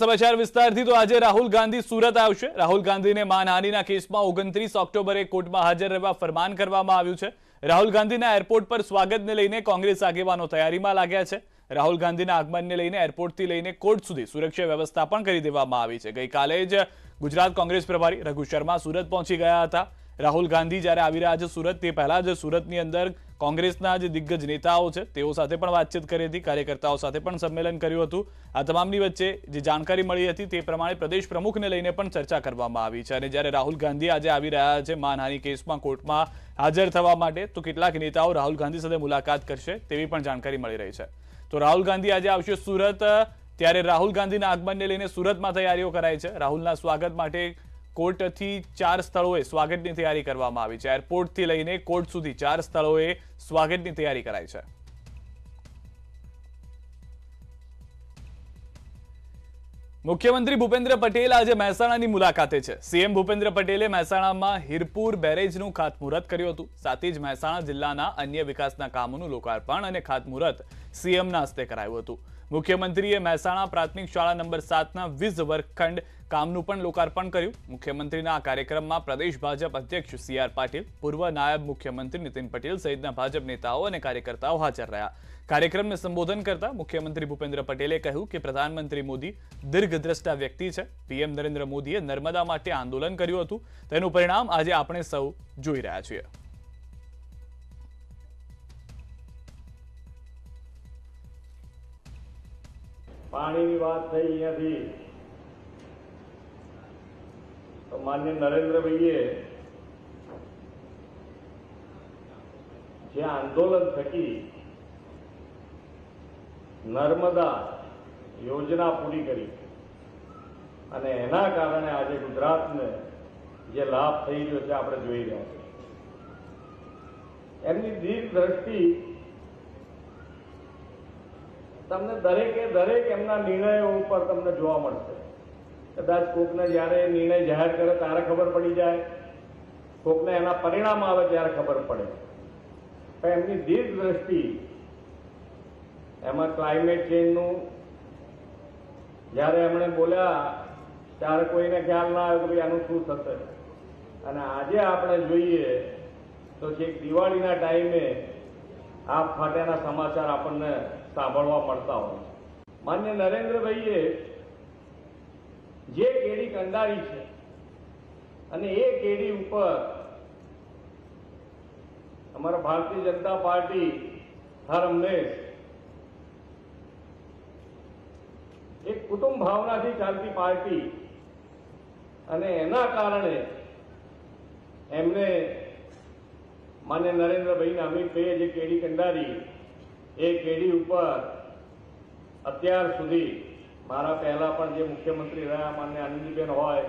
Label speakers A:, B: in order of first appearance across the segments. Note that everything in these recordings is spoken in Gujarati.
A: સમાચાર વિસ્તારથી તો આજે રાહુલ ગાંધી સુરત આવશે રાહુલ ગાંધીને માનહાનિના કેસમાં ઓગણત્રીસ ઓક્ટોબરે કોર્ટમાં હાજર રહેવા ફરમાન કરવામાં આવ્યું છે રાહુલ ગાંધીના એરપોર્ટ પર સ્વાગતને લઈને કોંગ્રેસ આગેવાનો તૈયારીમાં લાગ્યા છે રાહુલ ગાંધીના આગમનને લઈને એરપોર્ટથી લઈને કોર્ટ સુધી સુરક્ષા વ્યવસ્થા પણ કરી દેવામાં આવી છે ગઈકાલે જ ગુજરાત કોંગ્રેસ પ્રભારી રઘુ શર્મા સુરત પહોંચી ગયા હતા રાહુલ ગાંધી જ્યારે આવી રહ્યા છે સુરત તે પહેલાં જ સુરતની અંદર કોંગ્રેસના જે દિગ્ગજ નેતાઓ છે તેઓ સાથે પણ વાતચીત કરી હતી કાર્યકર્તાઓ સાથે પણ સંમેલન કર્યું હતું આ તમામની વચ્ચે જે જાણકારી મળી હતી તે પ્રમાણે પ્રદેશ પ્રમુખને લઈને પણ ચર્ચા કરવામાં આવી છે અને જ્યારે રાહુલ ગાંધી આજે આવી રહ્યા છે માનહાની કેસમાં કોર્ટમાં હાજર થવા માટે તો કેટલાક નેતાઓ રાહુલ ગાંધી સાથે મુલાકાત કરશે તેવી પણ જાણકારી મળી રહી છે તો રાહુલ ગાંધી આજે આવશે સુરત ત્યારે રાહુલ ગાંધીના આગમનને લઈને સુરતમાં તૈયારીઓ કરાઈ છે રાહુલના સ્વાગત માટે કોર્ટથી ચાર સ્થળોએ સ્વાગતની તૈયારી કરવામાં આવી છે એરપોર્ટથી લઈને કોર્ટ સુધી ચાર સ્થળોએ સ્વાગતની તૈયારી કરાઈ છે મુખ્યમંત્રી ભૂપેન્દ્ર પટેલ આજે મહેસાણાની મુલાકાતે છે સીએમ ભૂપેન્દ્ર પટેલે મહેસાણામાં હિરપુર બેરેજનું ખાતમુહૂર્ત કર્યું હતું સાથે જ મહેસાણા જિલ્લાના અન્ય વિકાસના કામોનું લોકાર્પણ અને ખાતમુહૂર્ત સીએમના હસ્તે કરાયું હતું મુખ્યમંત્રીએ મહેસાણા પ્રાથમિક શાળા નંબર 7 ના વિજ વર્કખંડ કામનું પણ લોકાર્પણ કર્યું મુખ્યમંત્રીના આ કાર્યક્રમમાં પ્રદેશ ભાજપ અધ્યક્ષ સીઆર પટેલ પૂર્વ નાયબ મુખ્યમંત્રી નીતિન પટેલ સહિતના ભાજપ નેતાઓ અને કાર્યકર્તાઓ હાજર રહ્યા કાર્યક્રમને સંબોધન કરતા મુખ્યમંત્રી ભૂપેન્દ્ર પટેલે કહ્યું કે પ્રધાનમંત્રી મોદી દૃગદ્રષ્ટા વ્યક્તિ છે પીએમ નરેન્દ્ર મોદીએ नर्मदा માટે આંદોલન કર્યું હતું તેનો પરિણામ આજે આપણે સૌ જોઈ રહ્યા છીએ
B: પાણીની વાત થઈ અહીંયાથી તો માન્ય નરેન્દ્રભાઈએ જે આંદોલન થકી નર્મદા યોજના પૂરી કરી અને એના કારણે આજે ગુજરાતને જે લાભ થઈ રહ્યો છે આપણે જોઈ રહ્યા છીએ એમની દીર્ઘ દ્રષ્ટિ તમને દરેકે દરેક એમના નિર્ણયો ઉપર તમને જોવા મળશે કદાચ કોકને જ્યારે નિર્ણય જાહેર કરે ત્યારે ખબર પડી જાય કોકને એના પરિણામ આવે ત્યારે ખબર પડે પણ એમની દીર્ઘદ્રષ્ટિ એમાં ક્લાઇમેટ ચેન્જનું જ્યારે એમણે બોલ્યા ત્યારે કોઈને ખ્યાલ ના આવ્યો કે ભાઈ આનું શું થશે અને આજે આપણે જોઈએ તો છેક દિવાળીના ટાઈમે આપ ફાટ્યાના સમાચાર આપણને સાંભળવા મળતા હોય છે માન્ય નરેન્દ્રભાઈએ જે કેડી કંડારી છે અને એ કેડી ઉપર અમારા ભારતીય જનતા પાર્ટી હર હંમેશ એક કુટુંબ ભાવનાથી ચાલતી પાર્ટી અને એના કારણે એમને માન્ય નરેન્દ્રભાઈને અમિતભાઈએ જે કેડી કંડારી એ કેડી ઉપર અત્યાર સુધી મારા પહેલા પણ જે મુખ્યમંત્રી રહ્યા માન્ય અનિલબેન હોય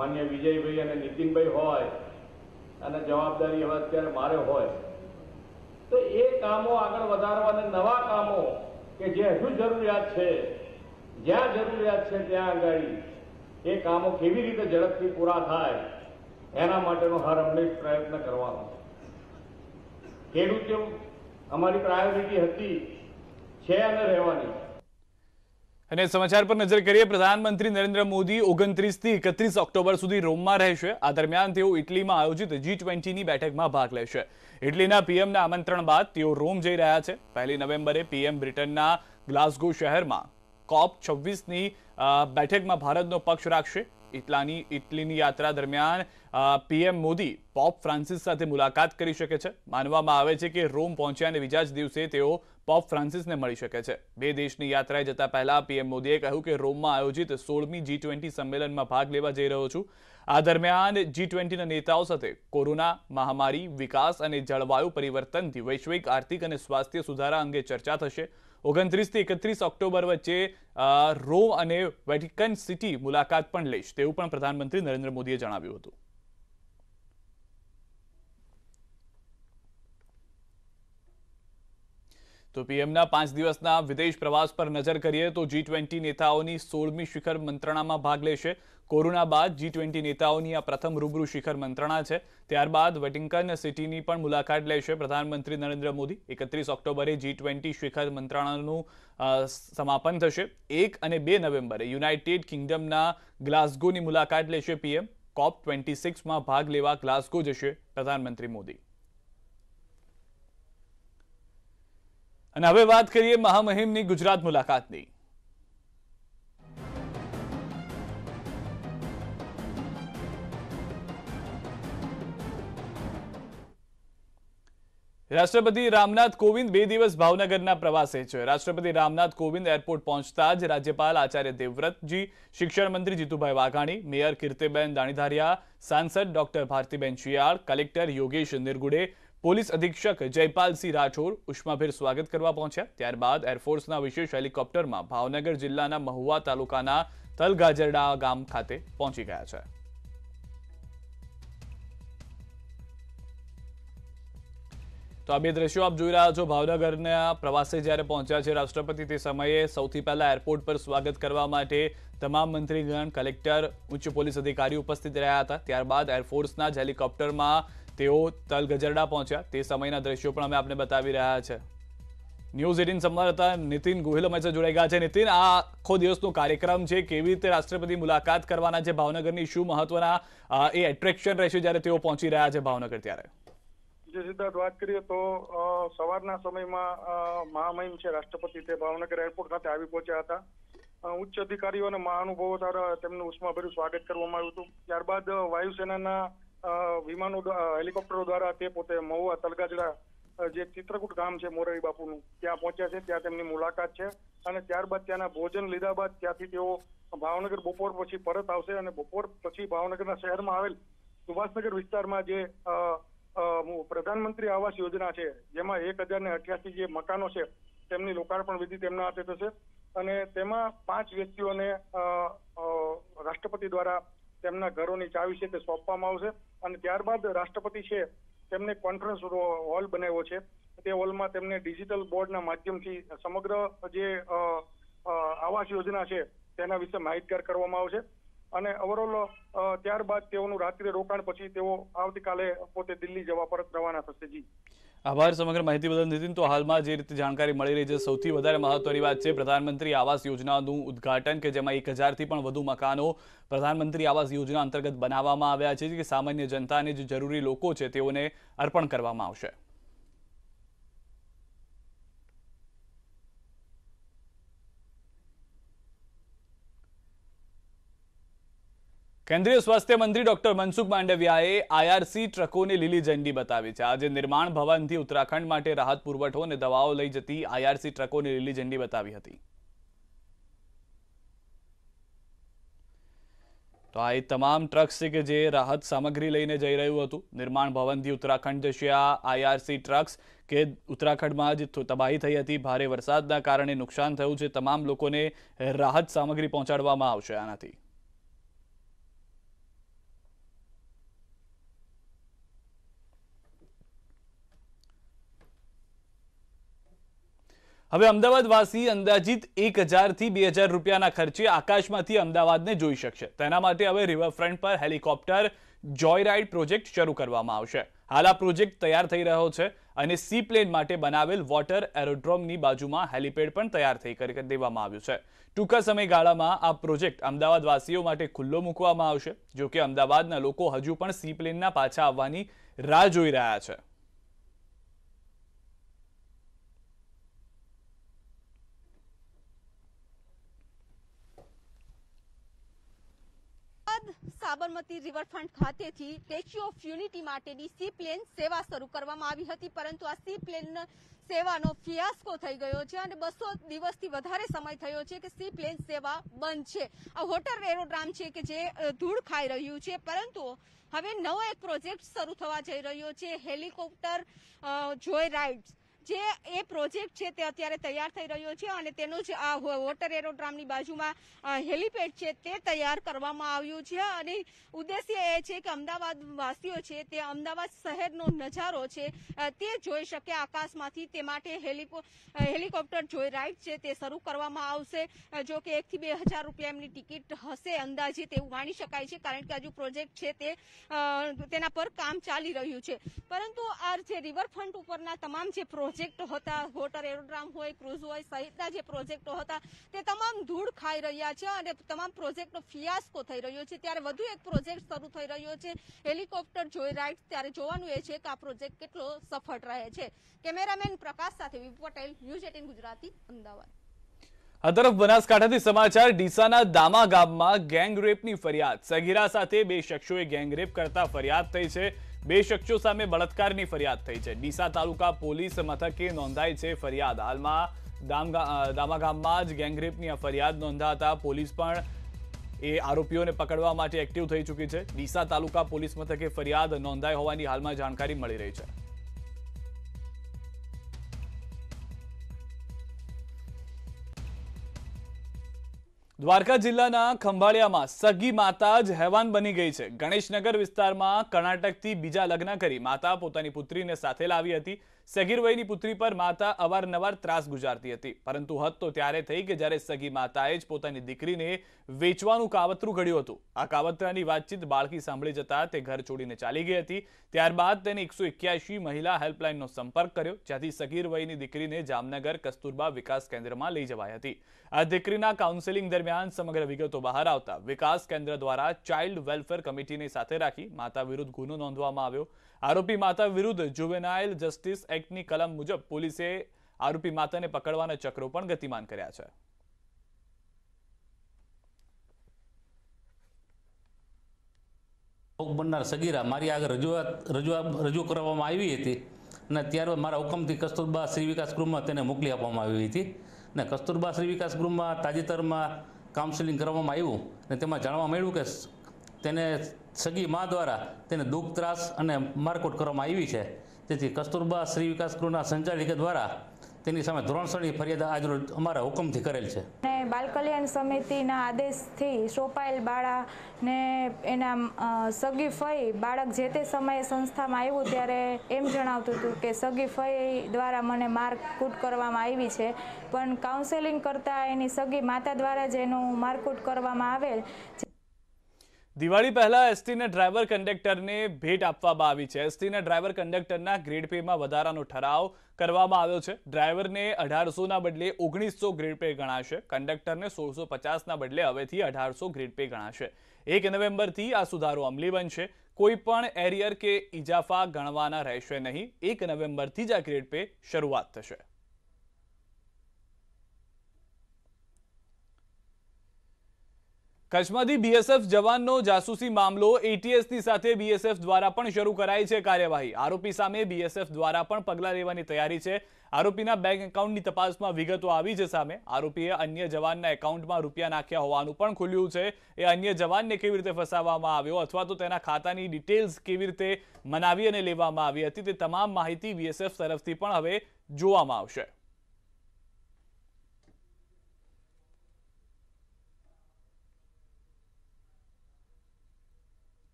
B: માન્ય વિજયભાઈ અને નીતિનભાઈ હોય અને જવાબદારી હવે અત્યારે મારે હોય તો એ કામો આગળ વધારવા અને નવા કામો કે જે હજુ જરૂરિયાત છે જ્યાં જરૂરિયાત છે ત્યાં આગળ એ કામો કેવી રીતે ઝડપથી પૂરા થાય એના માટેનો હર હંમેશ પ્રયત્ન કરવાનો ખેડૂત અમારી પ્રાયોરિટી હતી છે અને રહેવાની
A: અને સમાચાર પર નજર કરીએ પ્રધાનમંત્રી નરેન્દ્ર મોદી ઓગણત્રીસ થી એકત્રીસ ઓક્ટોબર સુધી રોમમાં રહેશે આ દરમિયાન તેઓ ઇટલીમાં આયોજિત જી ટ્વેન્ટીની બેઠકમાં ભાગ લેશે ઇટલીના પીએમના આમંત્રણ બાદ તેઓ રોમ જઈ રહ્યા છે પહેલી નવેમ્બરે પીએમ બ્રિટનના ગ્લાસગો શહેરમાં કોપ છવ્વીસની બેઠકમાં ભારતનો પક્ષ રાખશે ઇટલાની ઇટલીની યાત્રા દરમિયાન પીએમ મોદી પોપ ફ્રાન્સિસ સાથે મુલાકાત કરી શકે છે માનવામાં આવે છે કે રોમ પહોંચ્યા અને બીજા જ દિવસે તેઓ પોપ ફ્રાન્સિસને મળી શકે છે બે દેશની યાત્રાએ જતા પહેલા પીએમ મોદીએ કહ્યું કે રોમમાં આયોજિત સોળમી જી ટ્વેન્ટી સંમેલનમાં ભાગ લેવા જઈ રહ્યો છું આ દરમિયાન જી ટ્વેન્ટીના નેતાઓ સાથે કોરોના મહામારી વિકાસ અને જળવાયુ પરિવર્તનથી વૈશ્વિક આર્થિક અને સ્વાસ્થ્ય સુધારા અંગે ચર્ચા થશે ઓગણત્રીસથી એકત્રીસ ઓક્ટોબર વચ્ચે રોમ અને વેટિકન સિટી મુલાકાત પણ લઈશ તેવું પણ પ્રધાનમંત્રી નરેન્દ્ર મોદીએ જણાવ્યું હતું તો પીએમના પાંચ દિવસના વિદેશ પ્રવાસ પર નજર કરીએ તો જી ટ્વેન્ટી નેતાઓની સોળમી શિખર મંત્રણામાં ભાગ લેશે કોરોના બાદ જી ટ્વેન્ટી નેતાઓની આ પ્રથમ રૂબરૂ શિખર મંત્રણા છે ત્યારબાદ વેટિંગન સિટીની પણ મુલાકાત લેશે પ્રધાનમંત્રી નરેન્દ્ર મોદી એકત્રીસ ઓક્ટોબરે જી ટ્વેન્ટી શિખર મંત્રણાનું સમાપન થશે એક અને બે નવેમ્બરે યુનાઇટેડ કિંગડમના ગ્લાસ્ગોની મુલાકાત લેશે પીએમ કોપ ટ્વેન્ટી સિક્સમાં ભાગ લેવા ગ્લાસ્ગો જશે પ્રધાનમંત્રી મોદી हम बात करिए महामहिम गुजरात मुलाकात नहीं। राष्ट्रपति रामनाथ कोविंद बे दिवस भावनगर प्रवासे राष्ट्रपति रामनाथ कोविंद एरपोर्ट पहुंचता राज्यपाल आचार्य देवव्रत जी शिक्षण मंत्री जीतूभा वघाणी मेयर कीर्तिबेन दाणीधारिया सांसद doctor Bhartiben Chiyad collector Yogesh Nirgude police અધિક્ષક જયપાલસિંહ રાઠોડ ઉષ્માભેર સ્વાગત કરવા પહોંચ્યા ત્યારબાદ એરફોર્સના વિશેષ હેલિકોપ્ટરમાં ભાવનગર જિલ્લાના મહુવા તાલુકાના તલગાજરડા ગામ ખાતે પહોંચી ગયા છે તો આ બે દ્રશ્યો આપ જોઈ રહ્યા છો ભાવનગરના પ્રવાસે જ્યારે પહોંચ્યા છે રાષ્ટ્રપતિ તે સમયે સૌથી પહેલા એરપોર્ટ પર સ્વાગત કરવા માટે તમામ મંત્રીગણ કલેક્ટર ઉચ્ચ પોલીસ અધિકારીઓ ઉપસ્થિત રહ્યા હતા ત્યારબાદ એરફોર્સના જ હેલિકોપ્ટરમાં તેઓ તલગજરડા પહોંચ્યા તે સમયના દ્રશ્યો પણ અમે આપને બતાવી રહ્યા છે ન્યૂઝ એટીન સંવાદદાતા નીતિન ગોહિલ અમારી સાથે જોડાઈ ગયા છે નીતિન આ આખો દિવસનો કાર્યક્રમ છે કેવી રીતે રાષ્ટ્રપતિ મુલાકાત કરવાના છે ભાવનગરની શું મહત્વના એ એટ્રેક્શન રહેશે જ્યારે તેઓ પહોંચી રહ્યા છે ભાવનગર ત્યારે
C: જે સિદ્ધાર્થ વાત કરીએ તો સવારના સમયમાં મહામહિમ છે રાષ્ટ્રપતિ તે ભાવનગર એરપોર્ટ ખાતે આવી પહોંચ્યા હતા ઉચ્ચ અધિકારીઓ અને મહાનુભાવો દ્વારા તેમનું ઉષ્માભર્યું સ્વાગત કરવામાં આવ્યું હતું ત્યારબાદ વાયુસેનાના વિમાનો હેલિકોપ્ટરો દ્વારા તે પોતે મહુવા તલગાજડા જે ચિત્રકૂટ ગામ છે મોરારી બાપુનું ત્યાં પહોંચ્યા છે ત્યાં તેમની મુલાકાત છે અને ત્યારબાદ ત્યાંના ભોજન લીધા બાદ ત્યાંથી તેઓ ભાવનગર બપોર પછી પરત આવશે અને બપોર પછી ભાવનગરના શહેરમાં આવેલ સુભાષનગર વિસ્તારમાં જે પ્રધાનમંત્રી આવાસ યોજના છે જેમાં એક હજાર ને અઠ્યાસી જે મકાનો છે તેમની લોકાર્પણ વિધિ તેમના હાથે થશે અને તેમાં પાંચ વ્યક્તિઓને રાષ્ટ્રપતિ દ્વારા તેમના ઘરોની ચાવી છે તે સોંપવામાં આવશે અને ત્યારબાદ રાષ્ટ્રપતિ છે તેમને કોન્ફરન્સ હોલ બનાવ્યો છે તે હોલમાં તેમને ડિજિટલ બોર્ડના માધ્યમથી સમગ્ર જે આવાસ યોજના છે તેના વિશે માહિતગાર કરવામાં આવશે અને ઓવરઓલ ત્યારબાદ તેઓનું રાત્રે રોકાણ પછી તેઓ આવતીકાલે પોતે દિલ્હી જવા પરત રવાના થશે જી
A: આભાર સમગ્ર માહિતી બદલ નીતિન તો હાલમાં જે રીતે જાણકારી મળી રહી છે સૌથી વધારે મહત્વની વાત છે પ્રધાનમંત્રી આવાસ યોજનાનું ઉદ્ઘાટન કે જેમાં એક હજારથી પણ વધુ મકાનો પ્રધાનમંત્રી આવાસ યોજના અંતર્ગત બનાવવામાં આવ્યા છે કે સામાન્ય જનતાને જે જરૂરી લોકો છે તેઓને અર્પણ કરવામાં આવશે કેન્દ્રીય સ્વાસ્થ્ય મંત્રી ડોક્ટર મનસુખ માંડવિયાએ આઈઆરસી ટ્રકોને લીલી ઝંડી બતાવી છે આજે નિર્માણ ભવનથી ઉત્તરાખંડ માટે રાહત પુરવઠો અને દવાઓ લઈ જતી આઈઆરસી ટ્રકોને લીલી ઝંડી બતાવી હતી તો આ એ તમામ ટ્રક્સ છે કે જે રાહત સામગ્રી લઈને જઈ રહ્યું હતું નિર્માણ ભવનથી ઉત્તરાખંડ જશે આ આઈઆરસી ટ્રક્સ કે ઉત્તરાખંડમાં જ તબાહી થઈ હતી ભારે વરસાદના કારણે નુકસાન થયું છે તમામ લોકોને રાહત સામગ્રી પહોંચાડવામાં આવશે આનાથી હવે અમદાવાદવાસી અંદાજિત એક હજારથી બે હજાર રૂપિયાના ખર્ચે આકાશમાંથી અમદાવાદને જોઈ શકશે તેના માટે હવે રિવરફ્રન્ટ પર હેલિકોપ્ટર જોયરાઇડ પ્રોજેક્ટ શરૂ કરવામાં આવશે હાલ આ પ્રોજેક્ટ તૈયાર થઈ રહ્યો છે અને સી પ્લેન માટે બનાવેલ વોટર એરોડ્રોમની બાજુમાં હેલીપેડ પણ તૈયાર થઈ કરી દેવામાં આવ્યું છે ટૂંકા સમયગાળામાં આ પ્રોજેક્ટ અમદાવાદવાસીઓ માટે ખુલ્લો મૂકવામાં આવશે જોકે અમદાવાદના લોકો હજુ પણ સી પ્લેનના પાછા આવવાની રાહ જોઈ રહ્યા છે
D: સાબરમતી રિવરફ્રન્ટ ખાતેથી સ્ટેચ્યુ ઓફ યુનિટી માટેની સી પ્લેન સેવા શરૂ કરવામાં આવી હતી પરંતુ આ સી પ્લેન સેવાનો ફિયાસ્કો થઈ ગયો છે અને બસો દિવસથી વધારે સમય થયો છે કે સી પ્લેન સેવા બંધ છે આ હોટર એરોડ્રામ છે કે જે ધૂળ ખાઈ રહ્યું છે પરંતુ હવે નવો એક પ્રોજેક્ટ શરૂ થવા જઈ રહ્યો છે હેલિકોપ્ટર જોય રાઇડ્સ જે એ પ્રોજેક્ટ છે તે અત્યારે તૈયાર થઈ રહ્યો છે અને તેનું જ આ વોટર એરોડ્રામની બાજુમાં હેલિપેડ છે તે તૈયાર કરવામાં આવ્યું છે અને ઉદ્દેશ્ય એ છે કે અમદાવાદ વાસીઓ છે તે અમદાવાદ શહેરનો નજારો છે તે જોઈ શકે આકાશમાંથી તે માટે હેલિકોપ્ટર જોઈ રાઇડ છે તે શરૂ કરવામાં આવશે જો કે એકથી બે હજાર રૂપિયા એમની ટિકિટ હશે અંદાજે તેવું માની શકાય છે કારણ કે હજુ પ્રોજેક્ટ છે તે તેના પર કામ ચાલી રહ્યું છે પરંતુ આ જે રિવરફ્રન્ટ ઉપરના તમામ જે પ્રોજેક્ટ પ્રોજેક્ટ હતા વોટર એરોડ્રામ હોય ક્રુઝ હોય સહિતના જે પ્રોજેક્ટો હતા તે તમામ ધૂળ ખાઈ રહ્યા છે અને તમામ પ્રોજેક્ટનો ફિયાસ્કો થઈ રહ્યો છે ત્યારે વધુ એક પ્રોજેક્ટ શરૂ થઈ રહ્યો છે હેલિકોપ્ટર જોઈ રાઈટ ત્યારે જોવાનું એ છે કે આ પ્રોજેક્ટ કેટલો સફળ રહે છે કેમેરામેન પ્રકાશ સાથે વિપુ પટેલ ન્યૂઝ એટીન ગુજરાતી અમદાવાદ
A: આ તરફ બનાસકાંઠાથી સમાચાર ડીસાના દામા ગામમાં ગેંગ રેપની ફરિયાદ સગીરા સાથે બે શખ્સોએ ગેંગ રેપ કરતા ફરિયાદ થઈ છે બે શખ્સો સામે બળાત્કારની ફરિયાદ થઈ છે ડીસા તાલુકા પોલીસ મથકે નોંધાઈ છે ફરિયાદ હાલમાં દામાગામમાં જ ગેંગરેપની આ ફરિયાદ નોંધાતા પોલીસ પણ એ આરોપીઓને પકડવા માટે એક્ટિવ થઈ ચૂકી છે ડીસા તાલુકા પોલીસ મથકે ફરિયાદ નોંધાઈ હોવાની હાલમાં જાણકારી મળી રહી છે દ્વારકા જિલ્લાના ખંભાળિયામાં સગી માતા જ હેવાન બની ગઈ છે ગણેશનગર વિસ્તારમાં કર્ણાટકથી બીજા લગ્ન કરી માતા પોતાની પુત્રીને સાથે લાવી હતી સગીર વયની પુત્રી પર માતા અવારનવાર ત્રાસ ગુજારતી હતી પરંતુ હદ તો ત્યારે થઈ કે જ્યારે સગી માતાએ જ પોતાની દીકરીને વેચવાનું કાવતરું ઘડ્યું હતું આ કાવતરાની વાતચીત બાળકી સાંભળી જતા તે ઘર છોડીને ચાલી ગઈ હતી ત્યારબાદ તેને એકસો મહિલા હેલ્પલાઇનનો સંપર્ક કર્યો જ્યાંથી સગીર વયની દીકરીને જામનગર કસ્તુરબા વિકાસ કેન્દ્રમાં લઈ જવાઈ હતી આ દીકરીના કાઉન્સેલિંગ દરમિયાન સમગ્ર વિગતો બહાર આવતા વિકાસ કેન્દ્ર દ્વારા ચાઇલ્ડ વેલફેર કમિટીને સાથે રાખી માતા વિરુદ્ધ ગુનો નોંધવામાં આવ્યો આરોપી માતા વિરુદ્ધ જુવેનાઇલ જસ્ટિસ એક એક્ટની કલમ મુજબ પોલીસે આરોપી માતાને પકડવાના ચક્રો પણ ગતિમાન કર્યા છે
B: ભોગ બનનાર સગીરા મારી આગળ રજૂઆત રજૂઆત રજૂ કરવામાં આવી હતી અને ત્યારબાદ મારા હુકમથી કસ્તુરબા શ્રી વિકાસ ગૃહમાં તેને મોકલી આપવામાં આવી હતી અને કસ્તુરબા શ્રી વિકાસ ગૃહમાં તાજેતરમાં કાઉન્સેલિંગ કરવામાં આવ્યું અને તેમાં જાણવા મળ્યું કે તેને સગી મા દ્વારા તેને દુઃખ ત્રાસ અને મારકોટ કરવામાં આવી છે તેથી કસ્તુરબા શ્રી વિકાસ ગૃહના સંચાલિકા દ્વારા તેની સામે ધોરણસરની ફરિયાદ આજરોજ અમારા હુકમથી કરેલ છે
D: અને બાલ કલ્યાણ સમિતિના આદેશથી સોંપાયેલ બાળાને એના સગી ફઈ બાળક જે તે સમયે સંસ્થામાં આવ્યું ત્યારે એમ જણાવતું હતું કે સગી ફઈ દ્વારા મને મારકૂટ કરવામાં આવી છે પણ કાઉન્સેલિંગ કરતાં એની સગી માતા દ્વારા જ એનું મારકૂટ કરવામાં આવેલ
A: દિવાળી પહેલા એસટીને ડ્રાઈવર કંડક્ટરને ભેટ આપવામાં આવી છે એસટીને ડ્રાઈવર કંડક્ટરના ગ્રેડ પેમાં વધારાનો ઠરાવ કરવામાં આવ્યો છે ડ્રાઈવરને અઢારસોના બદલે ઓગણીસો ગ્રેડ પે ગણાશે કંડક્ટરને સોળસો પચાસના બદલે હવેથી અઢારસો ગ્રેડ પે ગણાશે એક નવેમ્બરથી આ સુધારો અમલી બનશે કોઈ પણ એરિયર કે ઇજાફા ગણવાના રહેશે નહીં એક નવેમ્બરથી જ આ ગ્રેડ પે શરૂઆત થશે કચ્છમાંથી બીએસએફ જવાનનો જાસૂસી મામલો એટીએસની સાથે બીએસએફ દ્વારા પણ શરૂ કરાઈ છે કાર્યવાહી આરોપી સામે બીએસએફ દ્વારા પણ પગલાં લેવાની તૈયારી છે આરોપીના બેંક એકાઉન્ટની તપાસમાં વિગતો આવી છે સામે આરોપીએ અન્ય જવાનના એકાઉન્ટમાં રૂપિયા નાખ્યા હોવાનું પણ ખુલ્યું છે એ અન્ય જવાનને કેવી રીતે ફસાવવામાં આવ્યો અથવા તો તેના ખાતાની ડિટેલ્સ કેવી રીતે મનાવી અને લેવામાં આવી હતી તે તમામ માહિતી બીએસએફ તરફથી પણ હવે જોવામાં આવશે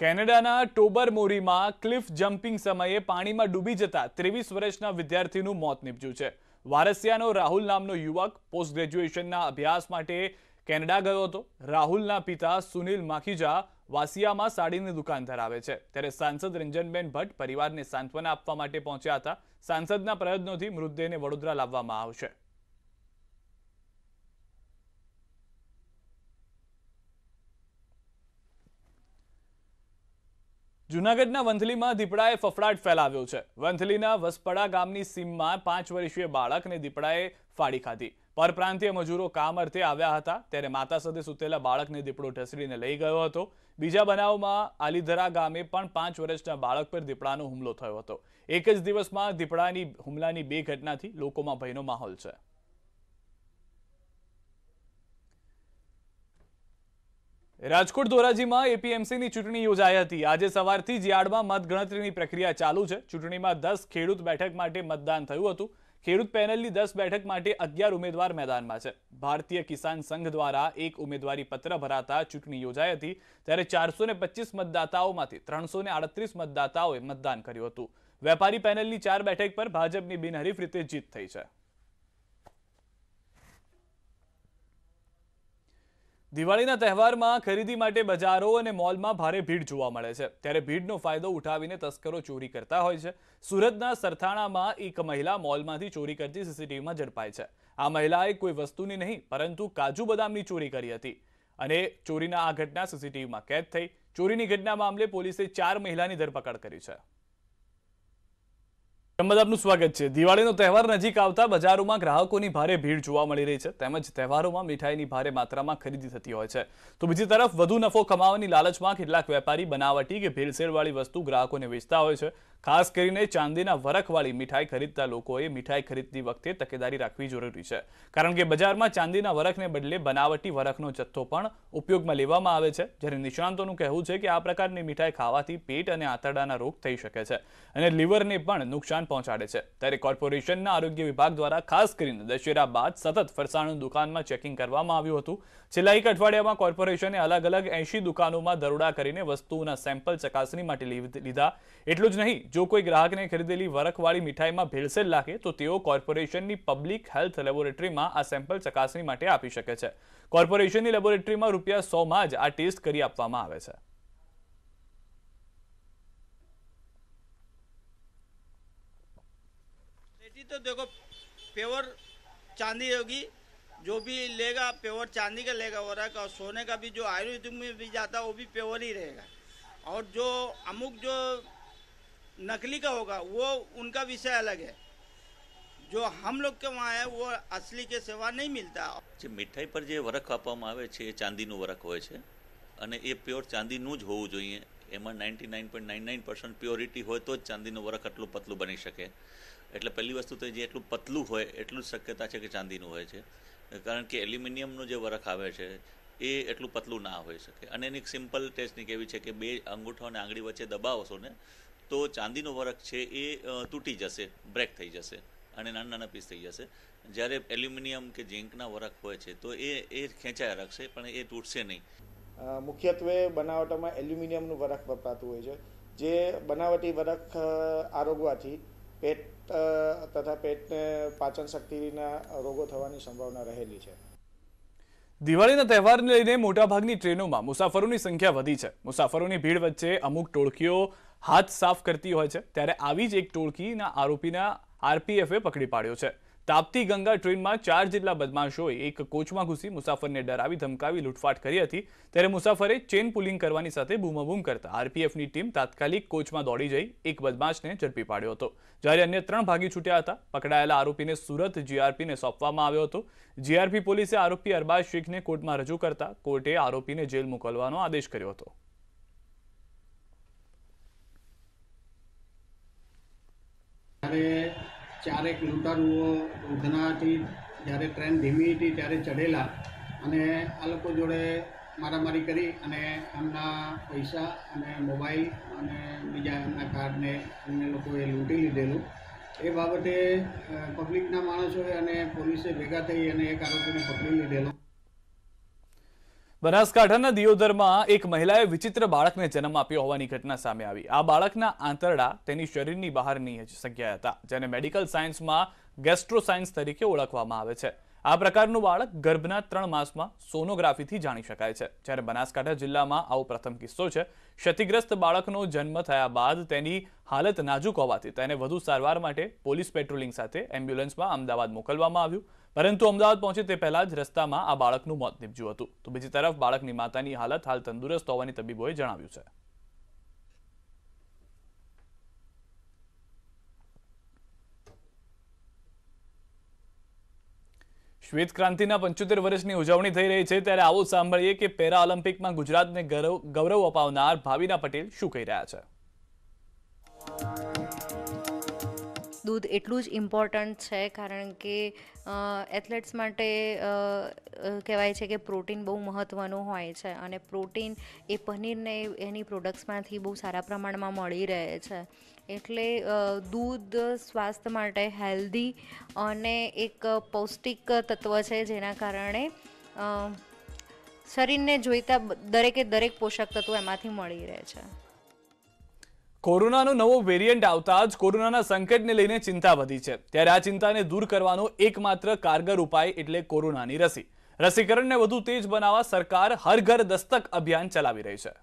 A: કેનેડાના ટોબરમોરીમાં ક્લિફ જમ્પિંગ સમયે પાણીમાં ડૂબી જતા ત્રેવીસ વર્ષના વિદ્યાર્થીનું મોત નીપજ્યું છે વારસિયાનો રાહુલ નામનો યુવક પોસ્ટ ગ્રેજ્યુએશનના અભ્યાસ માટે કેનેડા ગયો હતો રાહુલના પિતા સુનિલ માખીજા વાસિયામાં સાડીની દુકાન ધરાવે છે ત્યારે સાંસદ રંજનબેન ભટ્ટ પરિવારને સાંત્વના આપવા માટે પહોંચ્યા હતા સાંસદના પ્રયત્નોથી મૃતદેહને વડોદરા લાવવામાં આવશે જૂનાગઢના વંથલીમાં દીપડાએ ફફડાટ ફેલાવ્યો છે વંથલીના વસપડા ગામની સીમમાં પાંચ વર્ષીય બાળકને દીપડાએ ફાડી ખાધી પરપ્રાંતીય મજૂરો કામ અર્થે આવ્યા હતા ત્યારે માતા સાથે સૂતેલા બાળકને દીપડો ઢસડીને લઈ ગયો હતો બીજા બનાવમાં આલીધરા ગામે પણ પાંચ વર્ષના બાળક પર દીપડાનો હુમલો થયો હતો એક જ દિવસમાં દીપડાની હુમલાની બે ઘટનાથી લોકોમાં ભયનો માહોલ છે રાજકોટ ધોરાજીમાં એપીએમસીની ચૂંટણી યોજાઈ હતી આજે સવારથી જ યાર્ડમાં મતગણતરીની પ્રક્રિયા ચાલુ છે ચૂંટણીમાં દસ ખેડૂત બેઠક માટે મતદાન થયું હતું ખેડૂત પેનલની દસ બેઠક માટે અગિયાર ઉમેદવાર મેદાનમાં છે ભારતીય કિસાન સંઘ દ્વારા એક ઉમેદવારી પત્ર ભરાતા ચૂંટણી યોજાઈ હતી ત્યારે ચારસો મતદાતાઓમાંથી ત્રણસો મતદાતાઓએ મતદાન કર્યું હતું વેપારી પેનલની ચાર બેઠક પર ભાજપની બિનહરીફ રીતે જીત થઈ છે દિવાળીના તહેવારમાં ખરીદી માટે બજારો અને મોલમાં ભારે ભીડ જોવા મળે છે ત્યારે ભીડનો ફાયદો ઉઠાવીને તસ્કરો ચોરી કરતા હોય છે સુરતના સરથાણામાં એક મહિલા મોલમાંથી ચોરી કરતી સીસીટીવીમાં ઝડપાય છે આ મહિલાએ કોઈ વસ્તુની નહીં પરંતુ કાજુ બદામની ચોરી કરી હતી અને ચોરીના આ ઘટના સીસીટીવીમાં કેદ થઈ ચોરીની ઘટના મામલે પોલીસે ચાર મહિલાની ધરપકડ કરી છે નર્મદ સ્વાગત છે દિવાળીનો તહેવાર નજીક આવતા બજારોમાં ગ્રાહકોની ભારે ભીડ જોવા મળી રહી છે તેમજ તહેવારોમાં મીઠાઈની ભારે માત્રામાં ખરીદી થતી હોય છે તો બીજી તરફ વધુ નફો કમાવાની લાલચમાં કેટલાક વેપારી બનાવટી કે ભેળસેળવાળી વસ્તુ ગ્રાહકોને વેચતા હોય છે ખાસ કરીને ચાંદીના વરખવાળી મીઠાઈ ખરીદતા લોકોએ મીઠાઈ ખરીદતી વખતે તકેદારી રાખવી જરૂરી છે કારણ કે બજારમાં ચાંદીના વરખને બદલે બનાવટી વરખનો જથ્થો પણ ઉપયોગમાં લેવામાં આવે છે જ્યારે નિષ્ણાંતોનું કહેવું છે કે આ પ્રકારની મીઠાઈ ખાવાથી પેટ અને આંતરડાના રોગ થઈ શકે છે અને લીવરને પણ નુકસાન પહોંચાડે છે ત્યારે કોર્પોરેશનના આરોગ્ય વિભાગ દ્વારા ખાસ કરીને દશેરા બાદ સતત ફરસાણનું દુકાનમાં ચેકિંગ કરવામાં આવ્યું હતું છેલ્લા એક અઠવાડિયામાં કોર્પોરેશને અલગ અલગ એંશી દુકાનોમાં દરોડા કરીને વસ્તુઓના સેમ્પલ ચકાસણી માટે લીધા એટલું જ નહીં જો કોઈ ગ્રાહકને ખરીદેલી વરખવાળી મીઠાઈમાં ભેળસેળ લાગે તો તેઓ કોર્પોરેશનની પબ્લિક હેલ્થ લેબોરેટરીમાં આ સેમ્પલ ચકાસણી માટે આપી શકે છે કોર્પોરેશનની લેબોરેટરીમાં રૂપિયા સોમાં જ આ ટેસ્ટ કરી આપવામાં આવે છે
B: खेती तो देखो प्योर चांदी होगी जो भी लेगा प्योर चांदी का लेगा हो रहा है और सोने का भी जो आयुर्वेदिक में भी जाता है वो भी प्योर ही रहेगा और जो अमुक जो नकली का होगा वो उनका विषय अलग है જો હમલોગ કે વહાં વો અસલી કે સેવા નહીં મિલતા જે મીઠાઈ પર જે વરખ આપવામાં આવે છે એ ચાંદીનું વરખ હોય છે અને એ પ્યોર ચાંદીનું જ હોવું જોઈએ એમાં ninety nine point nine nine percent purity હોય તો જ ચાંદીનું વરખ આટલું પતલું બની શકે એટલે પહેલી વસ્તુ તો એટલું પતલું હોય એટલું જ શક્યતા છે કે ચાંદીનું હોય છે કારણ કે એલ્યુમિનિયમનું જે વરખ આવે છે એ એટલું પતલું ના હોઈ શકે અને એની એક સિમ્પલ ટેસ્ટની એવી છે કે બે અંગૂઠો અને આંગળી વચ્ચે દબાવશો ને તો ચાંદીનો વરખ છે એ તૂટી જશે બ્રેક થઈ જશે અને નાના નાના પીસ થઈ જશે જ્યારે એલ્યુમિનિયમ કે ઝીંકના વરખ હોય છે તો એ એ ખેંચાયા રાખશે પણ એ તૂટશે નહીં
C: મુખ્યત્વે બનાવટોમાં એલ્યુમિનિયમનું વરખ વપરાતું હોય છે જે બનાવટી વરખ આરોગવાથી પેટ તથા પેટને પાચન શક્તિના રોગો થવાની સંભાવના રહેલી છે
A: દિવાળીના તહેવારને લઈને મોટાભાગની ટ્રેનોમાં મુસાફરોની સંખ્યા વધી છે મુસાફરોની ભીડ વચ્ચે અમુક ટોળકીઓ હાથ સાફ કરતી હોય છે ત્યારે આવી જ એક ટોળકીના આરોપીના આરપીએફે પકડી પાડ્યો છે તાપતી ગંગા ટ્રેનમાં ચાર જેટલા બદમાશોએ એક કોચમાં ઘૂસી મુસાફરને ડરાવી ધમકાવી લૂંટફાટ કરી હતી ત્યારે મુસાફરે ચેન પુલિંગ કરવાની સાથે બૂમાબૂમ કરતા આરપીએફની ટીમ તાત્કાલિક કોચમાં દોડી જઈ એક બદમાશને ઝડપી પાડ્યો હતો જ્યારે અન્ય ત્રણ ભાગી છૂટ્યા હતા પકડાયેલા આરોપીને સુરત જીઆરપીને સોંપવામાં આવ્યો હતો જીઆરપી પોલીસે આરોપી અરબાઝ શેખને કોર્ટમાં રજૂ કરતા કોર્ટે આરોપીને જેલ મોકલવાનો આદેશ કર્યો હતો
B: અને ચારેક લૂંટારુઓ ઉધનાથી જ્યારે ટ્રેન ધીમી હતી ત્યારે ચઢેલા અને આ લોકો જોડે મારામારી કરી અને એમના પૈસા અને મોબાઈલ અને બીજા એમના કાર્ડને એમને લોકોએ લૂંટી લીધેલું એ બાબતે પબ્લિકના માણસોએ અને પોલીસે ભેગા થઈ અને એક આરોપીને પકડી લીધેલો
A: બનાસકાંઠાના દિયોદરમાં એક મહિલાએ વિચિત્ર બાળકને જન્મ આપ્યો હોવાની ઘટના સામે આવી આ બાળકના આંતરડા તેની શરીરની બહારની જગ્યાએ હતા જેને મેડિકલ સાયન્સમાં ગેસ્ટ્રો સાયન્સ તરીકે ઓળખવામાં આવે છે આ પ્રકારનું બાળક ગર્ભના ત્રણ માસમાં સોનોગ્રાફીથી જાણી શકાય છે જ્યારે બનાસકાંઠા જિલ્લામાં આવો પ્રથમ કિસ્સો છે ક્ષતિગ્રસ્ત બાળકનો જન્મ થયા બાદ તેની હાલત નાજુક હોવાથી તેને વધુ સારવાર માટે પોલીસ પેટ્રોલિંગ સાથે એમ્બ્યુલન્સમાં અમદાવાદ મોકલવામાં આવ્યું પરંતુ અમદાવાદ પહોંચે તે પહેલા જ રસ્તામાં આ બાળકનું મોત નીપજ્યું હતું તો બીજી તરફ બાળકની માતાની હાલત હાલ તંદુરસ્ત હોવાની તબીબોએ જણાવ્યું છે શ્વેત ક્રાંતિના પંચોતેર વર્ષની ઉજવણી થઈ રહી છે ત્યારે આવું સાંભળીએ કે પેરા ઓલિમ્પિકમાં ગુજરાતને ગૌરવ અપાવનાર ભાવિના પટેલ શું કહી રહ્યા છે
D: દૂધ એટલું જ ઇમ્પોર્ટન્ટ છે કારણ કે એથ્લેટ્સ માટે કહેવાય છે કે પ્રોટીન બહુ મહત્ત્વનું હોય છે અને પ્રોટીન એ પનીરને એની પ્રોડક્ટ્સમાંથી બહુ સારા પ્રમાણમાં મળી રહે છે એટલે દૂધ સ્વાસ્થ્ય માટે હેલ્ધી અને એક પૌષ્ટિક તત્વ છે જેના કારણે શરીરને જોઈતા દરેકે દરેક પોષક તત્વો એમાંથી મળી રહે છે
A: કોરોનાનો નવો વેરિયન્ટ આવતા જ કોરોનાના સંકટને લઈને ચિંતા વધી છે ત્યારે આ ચિંતાને દૂર કરવાનો એકમાત્ર કારગર ઉપાય એટલે કોરોનાની રસી રસીકરણને વધુ તેજ બનાવવા સરકાર હર ઘર દસ્તક અભિયાન ચલાવી રહી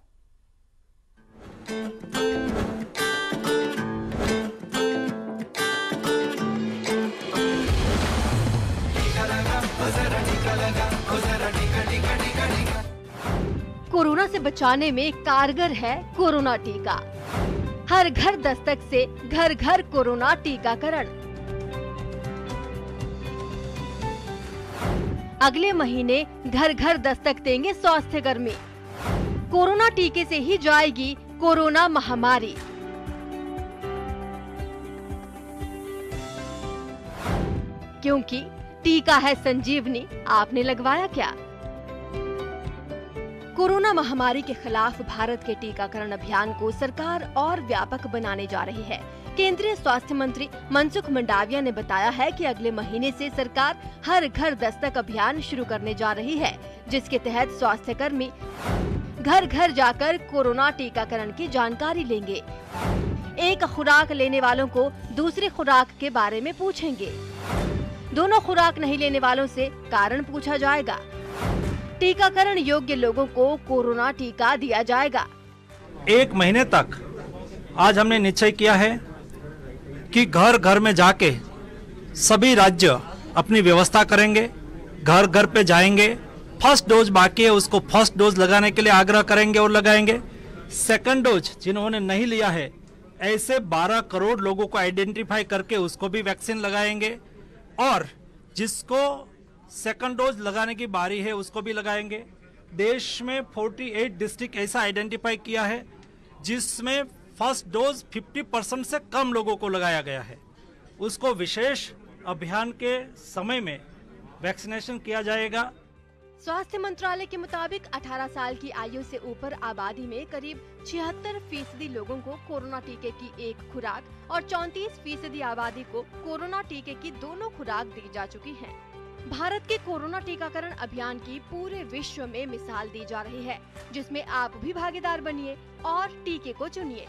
A: છે
E: कोरोना से बचाने में कारगर है कोरोना टीका हर घर दस्तक से घर घर कोरोना टीकाकरण अगले महीने घर घर दस्तक देंगे स्वास्थ्य कर्मी कोरोना टीके से ही जाएगी कोरोना महामारी क्योंकि टीका है संजीवनी आपने लगवाया क्या कोरोना महामारी के खिलाफ भारत के टीकाकरण अभियान को सरकार और व्यापक बनाने जा रही है केंद्रीय स्वास्थ्य मंत्री मनसुख मंडाविया ने बताया है कि अगले महीने से सरकार हर घर दस्तक अभियान शुरू करने जा रही है जिसके तहत स्वास्थ्य कर्मी घर घर जाकर कोरोना टीकाकरण की जानकारी लेंगे एक खुराक लेने वालों को दूसरी खुराक के बारे में पूछेंगे दोनों खुराक नहीं लेने वालों से कारण पूछा जाएगा टीकाकरण योग्य लोगों को कोरोना टीका दिया जाएगा
B: एक महीने तक आज हमने निश्चय किया है कि घर घर में जाके सभी राज्य अपनी व्यवस्था करेंगे घर घर पे जाएंगे फर्स्ट डोज बाकी है उसको फर्स्ट डोज लगाने के लिए आग्रह करेंगे और लगाएंगे सेकंड डोज जिन्होंने नहीं लिया है ऐसे 12 करोड़ लोगों को आइडेंटिफाई करके उसको भी वैक्सीन लगाएंगे और जिसको सेकंड डोज लगाने की बारी है उसको भी लगाएंगे देश में 48 डिस्ट्रिक्ट ऐसा आइडेंटिफाई किया है जिसमें फर्स्ट डोज 50 परसेंट से कम लोगों को लगाया गया है उसको विशेष अभियान के समय में वैक्सीनेशन किया जाएगा
E: स्वास्थ्य मंत्रालय के मुताबिक 18 साल की आयु से ऊपर आबादी में करीब छिहत्तर फीसदी लोगों को कोरोना टीके की एक खुराक और चौतीस फीसदी आबादी को कोरोना टीके की दोनों खुराक दी जा चुकी है भारत के कोरोना टीकाकरण अभियान की पूरे विश्व में मिसाल दी जा रही है जिसमें आप भी भागीदार बनिए और टीके को चुनिए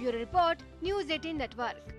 E: bureau report news eighteen network